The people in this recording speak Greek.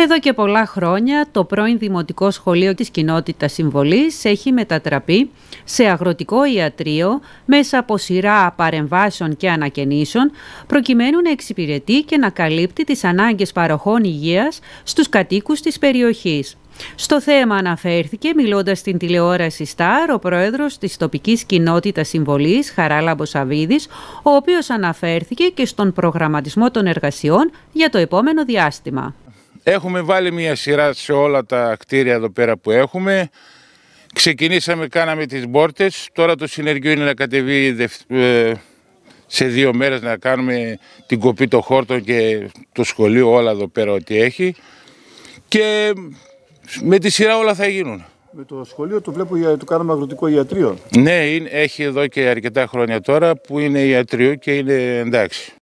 Εδώ και πολλά χρόνια το πρώην Δημοτικό Σχολείο της Κοινότητας Συμβολής έχει μετατραπεί σε αγροτικό ιατρείο μέσα από σειρά παρεμβάσεων και ανακαινήσεων προκειμένου να εξυπηρετεί και να καλύπτει τις ανάγκες παροχών υγείας στους κατοίκους της περιοχής. Στο θέμα αναφέρθηκε μιλώντας στην τηλεόραση Σταρ ο πρόεδρος της τοπικής κοινότητας συμβολής Χαράλαμπος Αβίδης, ο οποίος αναφέρθηκε και στον προγραμματισμό των εργασιών για το επόμενο διάστημα. Έχουμε βάλει μια σειρά σε όλα τα κτίρια εδώ πέρα που έχουμε. Ξεκινήσαμε, κάναμε τις μπόρτες. Τώρα το συνεργείο είναι να κατεβεί ε, σε δύο μέρες να κάνουμε την κοπή των χόρτων και το σχολείο όλα εδώ πέρα ό,τι έχει. Και με τη σειρά όλα θα γίνουν. Με το σχολείο το βλέπω, για το κάνουμε αγροτικό ιατρείο. Ναι, έχει εδώ και αρκετά χρόνια τώρα που είναι ιατρείο και είναι εντάξει.